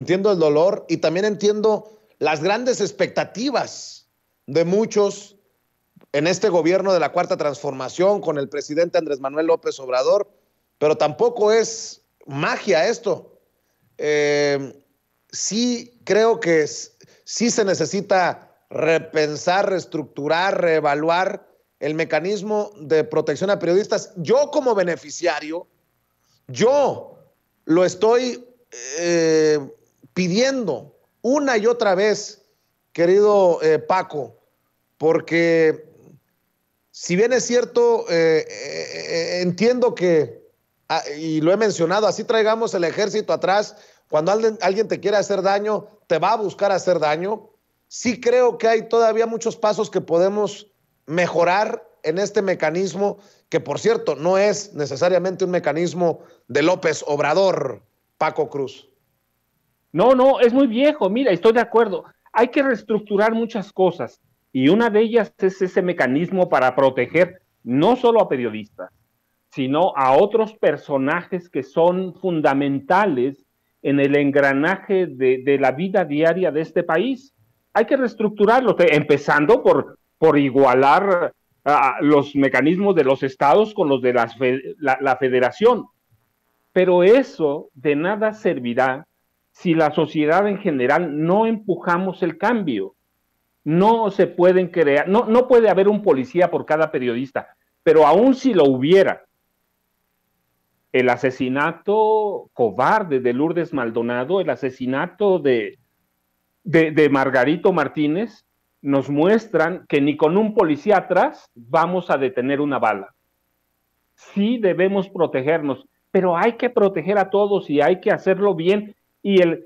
Entiendo el dolor y también entiendo las grandes expectativas de muchos en este gobierno de la Cuarta Transformación con el presidente Andrés Manuel López Obrador, pero tampoco es magia esto. Eh, sí creo que sí se necesita repensar, reestructurar, reevaluar el mecanismo de protección a periodistas. Yo como beneficiario, yo lo estoy eh, pidiendo una y otra vez, querido eh, Paco, porque si bien es cierto, eh, eh, entiendo que, ah, y lo he mencionado, así traigamos el ejército atrás, cuando alguien, alguien te quiere hacer daño, te va a buscar hacer daño. Sí creo que hay todavía muchos pasos que podemos mejorar en este mecanismo, que por cierto no es necesariamente un mecanismo de López Obrador, Paco Cruz. No, no, es muy viejo, mira, estoy de acuerdo. Hay que reestructurar muchas cosas y una de ellas es ese mecanismo para proteger no solo a periodistas, sino a otros personajes que son fundamentales en el engranaje de, la vida diaria de este país. Hay que reestructurarlo, empezando por, por igualar los mecanismos de los estados con los de la federación. Pero eso de nada servirá si la sociedad en general no empujamos el cambio. No se pueden crear, no, no puede haber un policía por cada periodista, pero aún si lo hubiera, el asesinato cobarde de Lourdes Maldonado, el asesinato de, de, de, Margarito Martínez, nos muestran que ni con un policía atrás vamos a detener una bala. Sí debemos protegernos, pero hay que proteger a todos y hay que hacerlo bien y, el,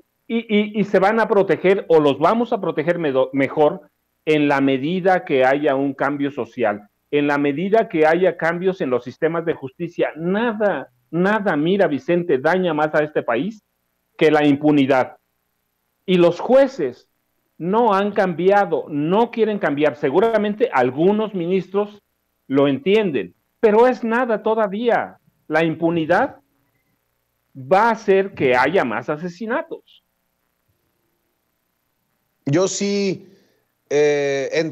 se van a proteger o los vamos a proteger mejor en la medida que haya un cambio social, en la medida que haya cambios en los sistemas de justicia. Nada, nada, mira Vicente, daña más a este país que la impunidad. Y los jueces no han cambiado, no quieren cambiar. Seguramente algunos ministros lo entienden, pero es nada todavía. La impunidad va a hacer que haya más asesinatos. Yo sí eh, entiendo.